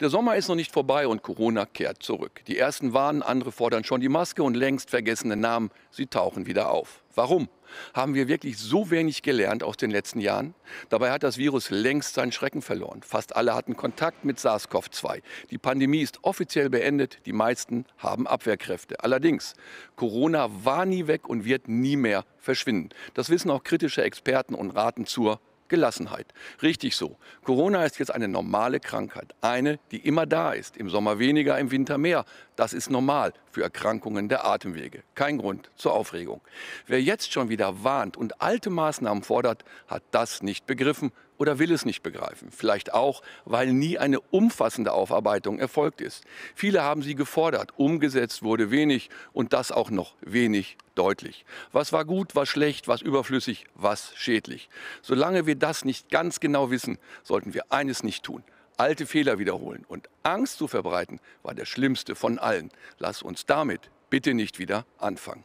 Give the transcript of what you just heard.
Der Sommer ist noch nicht vorbei und Corona kehrt zurück. Die ersten warnen, andere fordern schon die Maske und längst vergessene Namen, sie tauchen wieder auf. Warum? Haben wir wirklich so wenig gelernt aus den letzten Jahren? Dabei hat das Virus längst seinen Schrecken verloren. Fast alle hatten Kontakt mit SARS-CoV-2. Die Pandemie ist offiziell beendet. Die meisten haben Abwehrkräfte. Allerdings, Corona war nie weg und wird nie mehr verschwinden. Das wissen auch kritische Experten und raten zur Gelassenheit. Richtig so. Corona ist jetzt eine normale Krankheit. Eine, die immer da ist. Im Sommer weniger, im Winter mehr. Das ist normal für Erkrankungen der Atemwege. Kein Grund zur Aufregung. Wer jetzt schon wieder warnt und alte Maßnahmen fordert, hat das nicht begriffen oder will es nicht begreifen. Vielleicht auch, weil nie eine umfassende Aufarbeitung erfolgt ist. Viele haben sie gefordert, umgesetzt wurde wenig und das auch noch wenig deutlich. Was war gut, was schlecht, was überflüssig, was schädlich. Solange wir das nicht ganz genau wissen, sollten wir eines nicht tun alte Fehler wiederholen und Angst zu verbreiten, war der schlimmste von allen. Lass uns damit bitte nicht wieder anfangen.